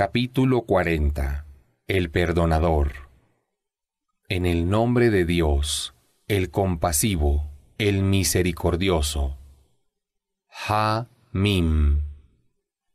Capítulo 40 El perdonador En el nombre de Dios, el compasivo, el misericordioso. Ha Mim.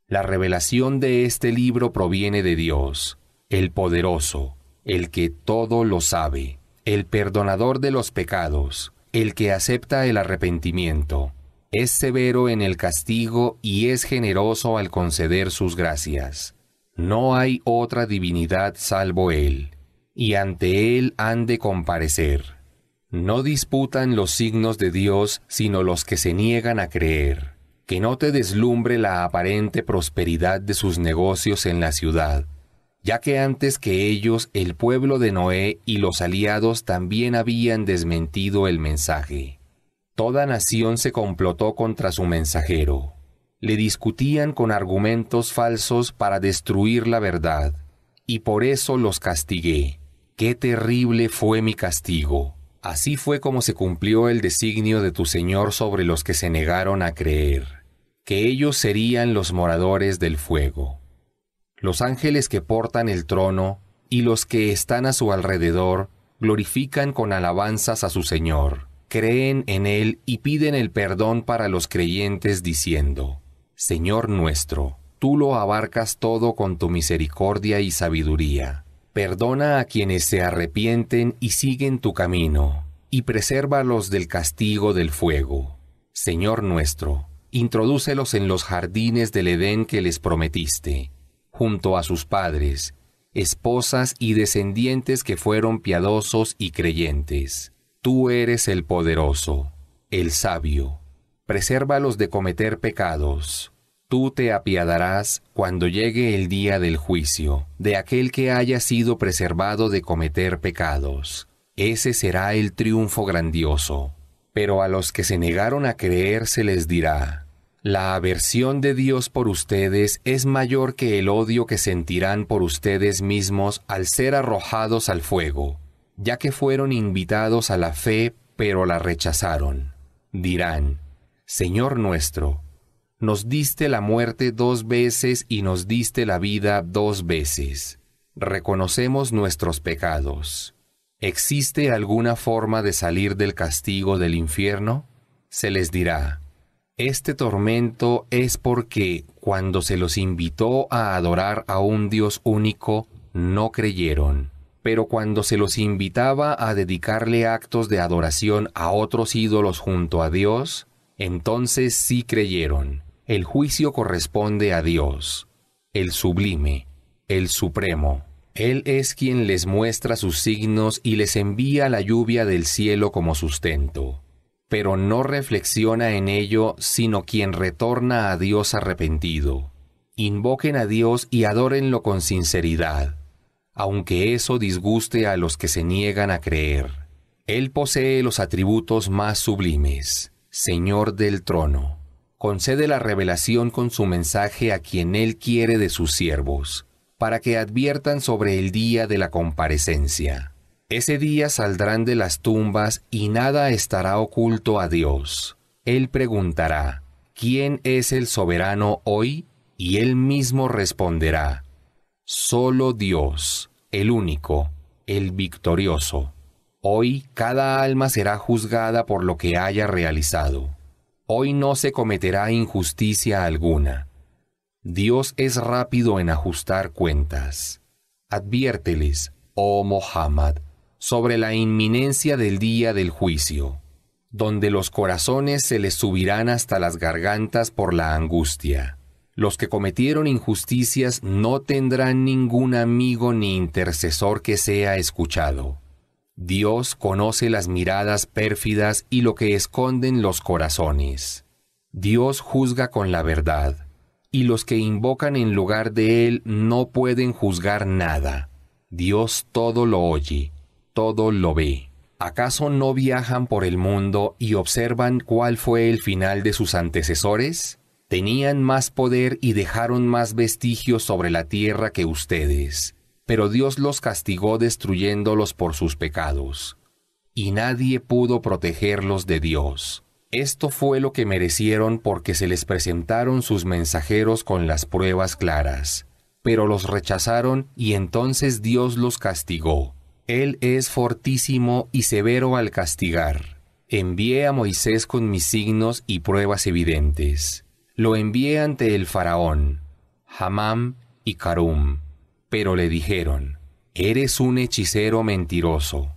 La revelación de este libro proviene de Dios, el poderoso, el que todo lo sabe, el perdonador de los pecados, el que acepta el arrepentimiento, es severo en el castigo y es generoso al conceder sus gracias. No hay otra divinidad salvo Él, y ante Él han de comparecer. No disputan los signos de Dios, sino los que se niegan a creer. Que no te deslumbre la aparente prosperidad de sus negocios en la ciudad, ya que antes que ellos el pueblo de Noé y los aliados también habían desmentido el mensaje. Toda nación se complotó contra su mensajero le discutían con argumentos falsos para destruir la verdad, y por eso los castigué. Qué terrible fue mi castigo. Así fue como se cumplió el designio de tu Señor sobre los que se negaron a creer, que ellos serían los moradores del fuego. Los ángeles que portan el trono y los que están a su alrededor glorifican con alabanzas a su Señor, creen en Él y piden el perdón para los creyentes diciendo, Señor nuestro, tú lo abarcas todo con tu misericordia y sabiduría. Perdona a quienes se arrepienten y siguen tu camino, y presérvalos del castigo del fuego. Señor nuestro, introdúcelos en los jardines del Edén que les prometiste, junto a sus padres, esposas y descendientes que fueron piadosos y creyentes. Tú eres el poderoso, el sabio presérvalos de cometer pecados. Tú te apiadarás cuando llegue el día del juicio de aquel que haya sido preservado de cometer pecados. Ese será el triunfo grandioso. Pero a los que se negaron a creer se les dirá, la aversión de Dios por ustedes es mayor que el odio que sentirán por ustedes mismos al ser arrojados al fuego, ya que fueron invitados a la fe pero la rechazaron. Dirán, Señor nuestro, nos diste la muerte dos veces y nos diste la vida dos veces. Reconocemos nuestros pecados. ¿Existe alguna forma de salir del castigo del infierno? Se les dirá, este tormento es porque cuando se los invitó a adorar a un Dios único, no creyeron. Pero cuando se los invitaba a dedicarle actos de adoración a otros ídolos junto a Dios, entonces sí creyeron. El juicio corresponde a Dios, el sublime, el supremo. Él es quien les muestra sus signos y les envía la lluvia del cielo como sustento. Pero no reflexiona en ello, sino quien retorna a Dios arrepentido. Invoquen a Dios y adórenlo con sinceridad, aunque eso disguste a los que se niegan a creer. Él posee los atributos más sublimes. Señor del trono, concede la revelación con su mensaje a quien Él quiere de sus siervos, para que adviertan sobre el día de la comparecencia. Ese día saldrán de las tumbas y nada estará oculto a Dios. Él preguntará, ¿quién es el soberano hoy? Y él mismo responderá, solo Dios, el único, el victorioso. Hoy cada alma será juzgada por lo que haya realizado. Hoy no se cometerá injusticia alguna. Dios es rápido en ajustar cuentas. Adviérteles, oh Mohammed, sobre la inminencia del día del juicio, donde los corazones se les subirán hasta las gargantas por la angustia. Los que cometieron injusticias no tendrán ningún amigo ni intercesor que sea escuchado. Dios conoce las miradas pérfidas y lo que esconden los corazones. Dios juzga con la verdad, y los que invocan en lugar de Él no pueden juzgar nada. Dios todo lo oye, todo lo ve. ¿Acaso no viajan por el mundo y observan cuál fue el final de sus antecesores? Tenían más poder y dejaron más vestigios sobre la tierra que ustedes pero Dios los castigó destruyéndolos por sus pecados. Y nadie pudo protegerlos de Dios. Esto fue lo que merecieron porque se les presentaron sus mensajeros con las pruebas claras. Pero los rechazaron y entonces Dios los castigó. Él es fortísimo y severo al castigar. Envié a Moisés con mis signos y pruebas evidentes. Lo envié ante el faraón, Hamam y Karum pero le dijeron, Eres un hechicero mentiroso.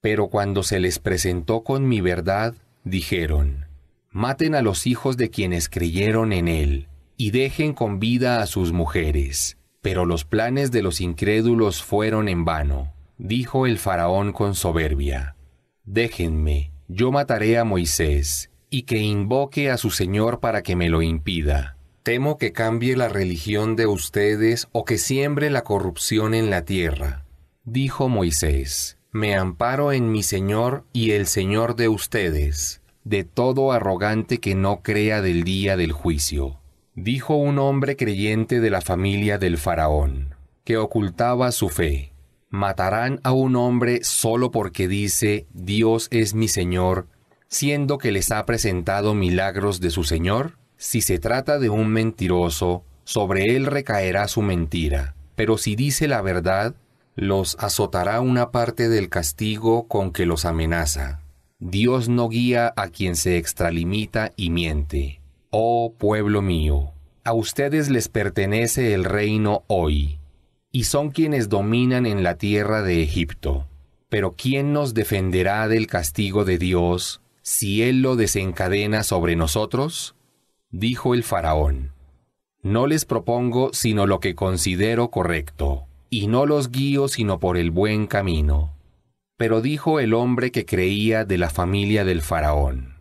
Pero cuando se les presentó con mi verdad, dijeron, Maten a los hijos de quienes creyeron en él, y dejen con vida a sus mujeres. Pero los planes de los incrédulos fueron en vano, dijo el faraón con soberbia. Déjenme, yo mataré a Moisés, y que invoque a su Señor para que me lo impida Temo que cambie la religión de ustedes o que siembre la corrupción en la tierra. Dijo Moisés, Me amparo en mi Señor y el Señor de ustedes, de todo arrogante que no crea del día del juicio. Dijo un hombre creyente de la familia del faraón, que ocultaba su fe. Matarán a un hombre solo porque dice, Dios es mi Señor, siendo que les ha presentado milagros de su Señor? Si se trata de un mentiroso, sobre él recaerá su mentira, pero si dice la verdad, los azotará una parte del castigo con que los amenaza. Dios no guía a quien se extralimita y miente. Oh pueblo mío, a ustedes les pertenece el reino hoy, y son quienes dominan en la tierra de Egipto. Pero ¿quién nos defenderá del castigo de Dios si Él lo desencadena sobre nosotros? dijo el faraón, no les propongo sino lo que considero correcto, y no los guío sino por el buen camino. Pero dijo el hombre que creía de la familia del faraón,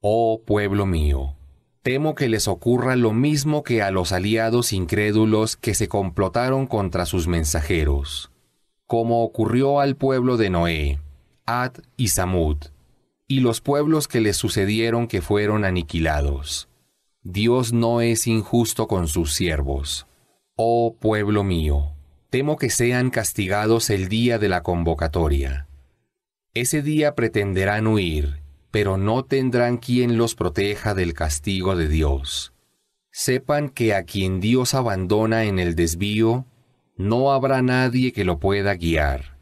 Oh pueblo mío, temo que les ocurra lo mismo que a los aliados incrédulos que se complotaron contra sus mensajeros, como ocurrió al pueblo de Noé, Ad y Samud, y los pueblos que les sucedieron que fueron aniquilados Dios no es injusto con sus siervos. Oh pueblo mío, temo que sean castigados el día de la convocatoria. Ese día pretenderán huir, pero no tendrán quien los proteja del castigo de Dios. Sepan que a quien Dios abandona en el desvío, no habrá nadie que lo pueda guiar.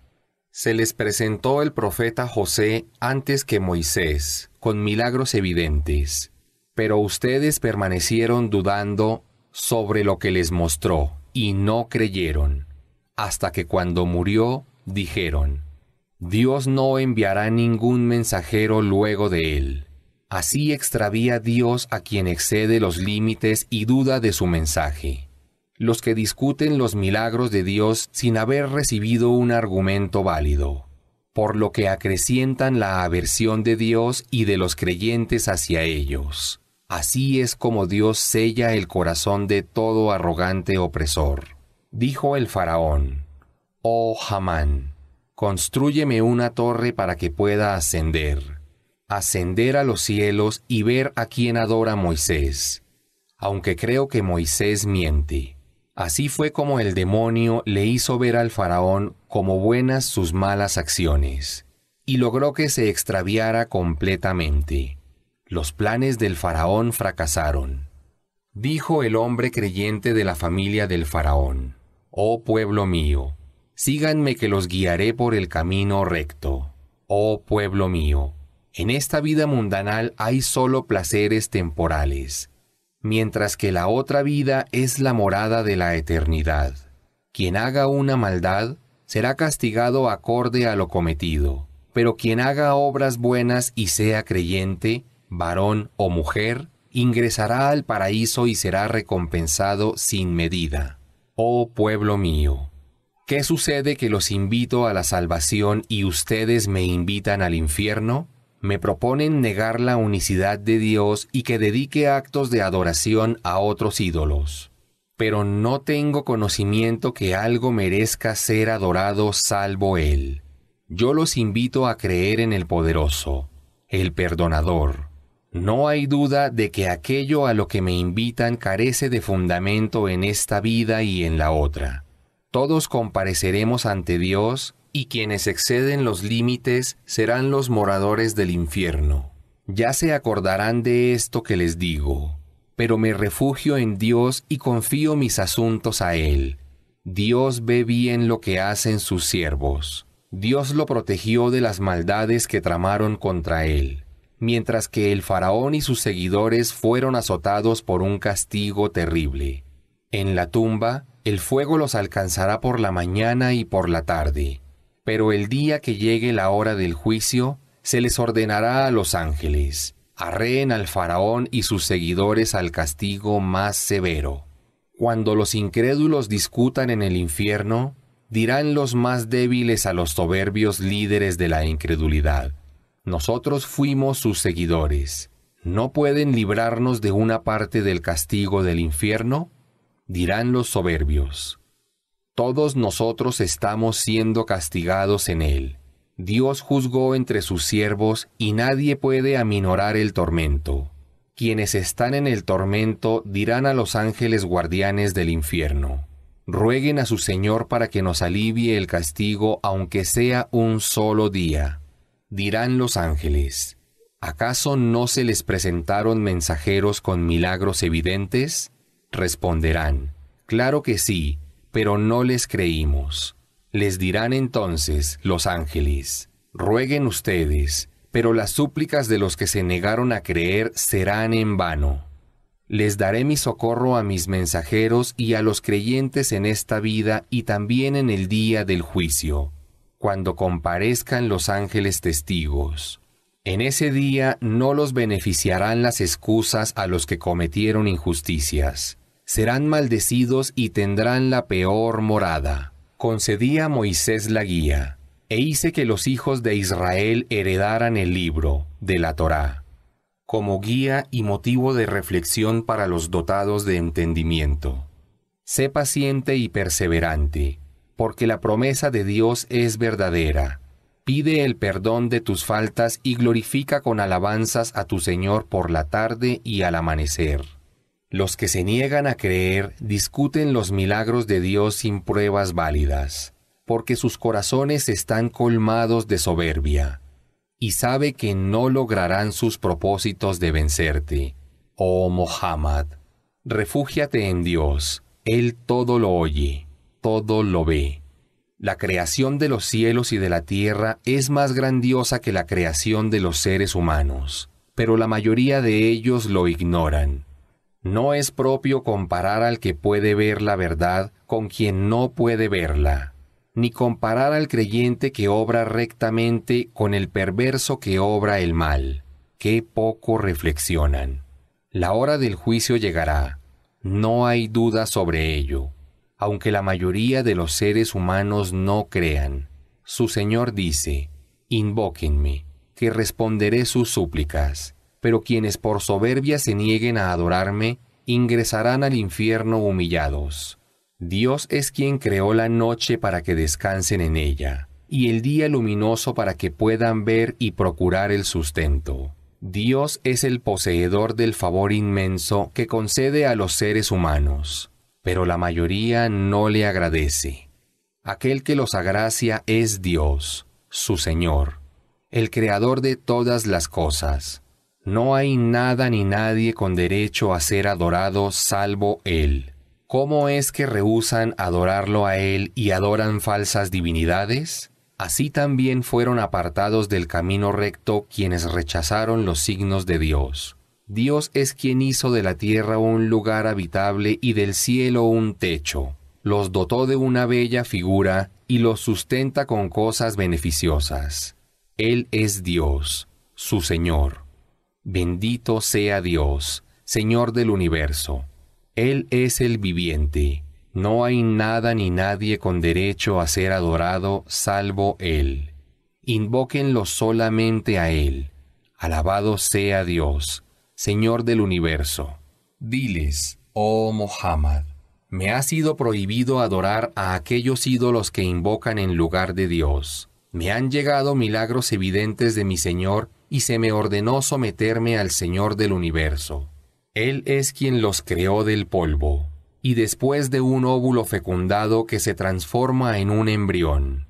Se les presentó el profeta José antes que Moisés, con milagros evidentes pero ustedes permanecieron dudando sobre lo que les mostró y no creyeron, hasta que cuando murió dijeron, Dios no enviará ningún mensajero luego de él. Así extravía Dios a quien excede los límites y duda de su mensaje. Los que discuten los milagros de Dios sin haber recibido un argumento válido, por lo que acrecientan la aversión de Dios y de los creyentes hacia ellos. Así es como Dios sella el corazón de todo arrogante opresor. Dijo el faraón, Oh Hamán, constrúyeme una torre para que pueda ascender, ascender a los cielos y ver a quien adora Moisés, aunque creo que Moisés miente. Así fue como el demonio le hizo ver al faraón como buenas sus malas acciones, y logró que se extraviara completamente. Los planes del faraón fracasaron. Dijo el hombre creyente de la familia del faraón, Oh pueblo mío, síganme que los guiaré por el camino recto. Oh pueblo mío, en esta vida mundanal hay solo placeres temporales, mientras que la otra vida es la morada de la eternidad. Quien haga una maldad será castigado acorde a lo cometido, pero quien haga obras buenas y sea creyente, varón o mujer, ingresará al paraíso y será recompensado sin medida. Oh pueblo mío, ¿qué sucede que los invito a la salvación y ustedes me invitan al infierno? Me proponen negar la unicidad de Dios y que dedique actos de adoración a otros ídolos. Pero no tengo conocimiento que algo merezca ser adorado salvo Él. Yo los invito a creer en el poderoso, el perdonador, no hay duda de que aquello a lo que me invitan carece de fundamento en esta vida y en la otra. Todos compareceremos ante Dios y quienes exceden los límites serán los moradores del infierno. Ya se acordarán de esto que les digo, pero me refugio en Dios y confío mis asuntos a Él. Dios ve bien lo que hacen sus siervos. Dios lo protegió de las maldades que tramaron contra Él mientras que el faraón y sus seguidores fueron azotados por un castigo terrible. En la tumba, el fuego los alcanzará por la mañana y por la tarde, pero el día que llegue la hora del juicio, se les ordenará a los ángeles, arreen al faraón y sus seguidores al castigo más severo. Cuando los incrédulos discutan en el infierno, dirán los más débiles a los soberbios líderes de la incredulidad. Nosotros fuimos sus seguidores. ¿No pueden librarnos de una parte del castigo del infierno? Dirán los soberbios. Todos nosotros estamos siendo castigados en él. Dios juzgó entre sus siervos y nadie puede aminorar el tormento. Quienes están en el tormento dirán a los ángeles guardianes del infierno, rueguen a su Señor para que nos alivie el castigo aunque sea un solo día dirán los ángeles, ¿acaso no se les presentaron mensajeros con milagros evidentes? Responderán, claro que sí, pero no les creímos. Les dirán entonces los ángeles, rueguen ustedes, pero las súplicas de los que se negaron a creer serán en vano. Les daré mi socorro a mis mensajeros y a los creyentes en esta vida y también en el día del juicio cuando comparezcan los ángeles testigos. En ese día no los beneficiarán las excusas a los que cometieron injusticias. Serán maldecidos y tendrán la peor morada. Concedí a Moisés la guía, e hice que los hijos de Israel heredaran el libro de la Torá, como guía y motivo de reflexión para los dotados de entendimiento. Sé paciente y perseverante porque la promesa de Dios es verdadera. Pide el perdón de tus faltas y glorifica con alabanzas a tu Señor por la tarde y al amanecer. Los que se niegan a creer discuten los milagros de Dios sin pruebas válidas, porque sus corazones están colmados de soberbia, y sabe que no lograrán sus propósitos de vencerte. Oh Mohammed! refúgiate en Dios, Él todo lo oye todo lo ve. La creación de los cielos y de la tierra es más grandiosa que la creación de los seres humanos, pero la mayoría de ellos lo ignoran. No es propio comparar al que puede ver la verdad con quien no puede verla, ni comparar al creyente que obra rectamente con el perverso que obra el mal. Qué poco reflexionan. La hora del juicio llegará. No hay duda sobre ello aunque la mayoría de los seres humanos no crean. Su Señor dice, Invóquenme, que responderé sus súplicas, pero quienes por soberbia se nieguen a adorarme, ingresarán al infierno humillados. Dios es quien creó la noche para que descansen en ella, y el día luminoso para que puedan ver y procurar el sustento. Dios es el poseedor del favor inmenso que concede a los seres humanos pero la mayoría no le agradece. Aquel que los agracia es Dios, su Señor, el Creador de todas las cosas. No hay nada ni nadie con derecho a ser adorado salvo Él. ¿Cómo es que rehusan adorarlo a Él y adoran falsas divinidades? Así también fueron apartados del camino recto quienes rechazaron los signos de Dios. Dios es quien hizo de la tierra un lugar habitable y del cielo un techo. Los dotó de una bella figura y los sustenta con cosas beneficiosas. Él es Dios, su Señor. Bendito sea Dios, Señor del universo. Él es el viviente. No hay nada ni nadie con derecho a ser adorado salvo Él. Invóquenlo solamente a Él. Alabado sea Dios Señor del universo. Diles, oh Muhammad, me ha sido prohibido adorar a aquellos ídolos que invocan en lugar de Dios. Me han llegado milagros evidentes de mi Señor y se me ordenó someterme al Señor del universo. Él es quien los creó del polvo, y después de un óvulo fecundado que se transforma en un embrión.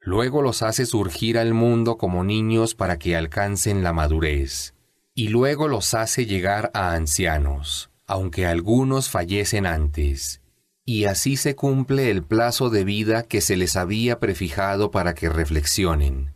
Luego los hace surgir al mundo como niños para que alcancen la madurez y luego los hace llegar a ancianos, aunque algunos fallecen antes. Y así se cumple el plazo de vida que se les había prefijado para que reflexionen.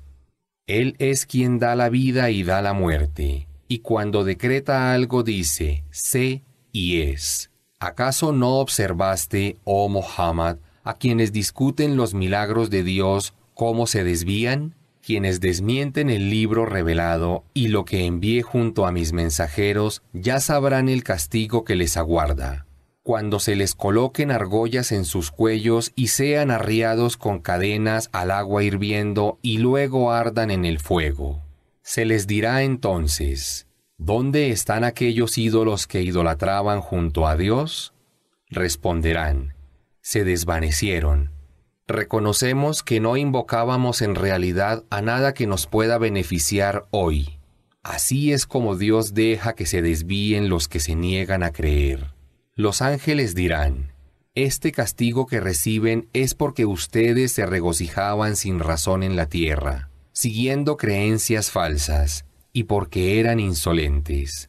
Él es quien da la vida y da la muerte, y cuando decreta algo dice, sé y es. ¿Acaso no observaste, oh Muhammad, a quienes discuten los milagros de Dios, cómo se desvían? quienes desmienten el libro revelado y lo que envié junto a mis mensajeros, ya sabrán el castigo que les aguarda. Cuando se les coloquen argollas en sus cuellos y sean arriados con cadenas al agua hirviendo y luego ardan en el fuego. Se les dirá entonces, ¿dónde están aquellos ídolos que idolatraban junto a Dios? Responderán, se desvanecieron, reconocemos que no invocábamos en realidad a nada que nos pueda beneficiar hoy. Así es como Dios deja que se desvíen los que se niegan a creer. Los ángeles dirán, este castigo que reciben es porque ustedes se regocijaban sin razón en la tierra, siguiendo creencias falsas, y porque eran insolentes.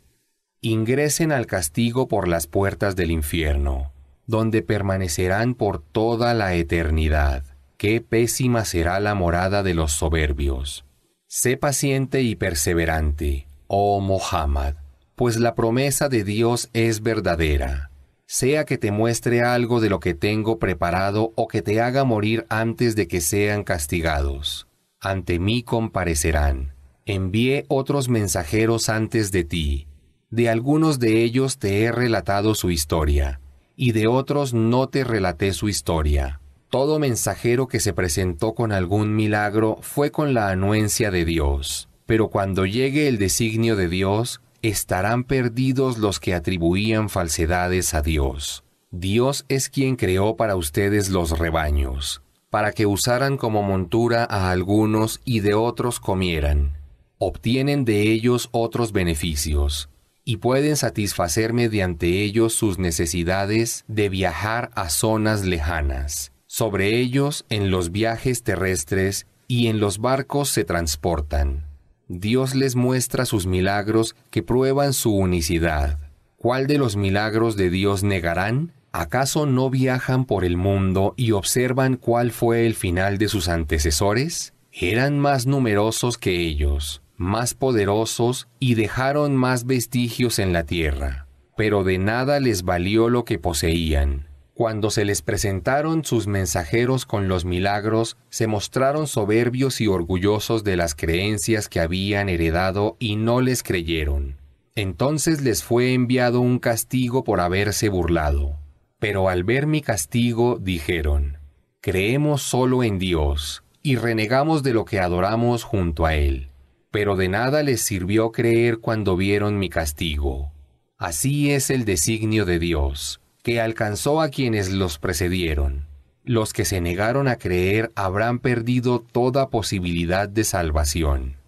Ingresen al castigo por las puertas del infierno donde permanecerán por toda la eternidad. Qué pésima será la morada de los soberbios. Sé paciente y perseverante, oh Mohammed, pues la promesa de Dios es verdadera. Sea que te muestre algo de lo que tengo preparado o que te haga morir antes de que sean castigados. Ante mí comparecerán. Envié otros mensajeros antes de ti. De algunos de ellos te he relatado su historia y de otros no te relaté su historia. Todo mensajero que se presentó con algún milagro fue con la anuencia de Dios, pero cuando llegue el designio de Dios, estarán perdidos los que atribuían falsedades a Dios. Dios es quien creó para ustedes los rebaños, para que usaran como montura a algunos y de otros comieran. Obtienen de ellos otros beneficios y pueden satisfacer mediante ellos sus necesidades de viajar a zonas lejanas. Sobre ellos en los viajes terrestres y en los barcos se transportan. Dios les muestra sus milagros que prueban su unicidad. ¿Cuál de los milagros de Dios negarán? ¿Acaso no viajan por el mundo y observan cuál fue el final de sus antecesores? Eran más numerosos que ellos, más poderosos y dejaron más vestigios en la tierra, pero de nada les valió lo que poseían. Cuando se les presentaron sus mensajeros con los milagros, se mostraron soberbios y orgullosos de las creencias que habían heredado y no les creyeron. Entonces les fue enviado un castigo por haberse burlado. Pero al ver mi castigo dijeron, Creemos solo en Dios, y renegamos de lo que adoramos junto a Él pero de nada les sirvió creer cuando vieron mi castigo. Así es el designio de Dios, que alcanzó a quienes los precedieron. Los que se negaron a creer habrán perdido toda posibilidad de salvación.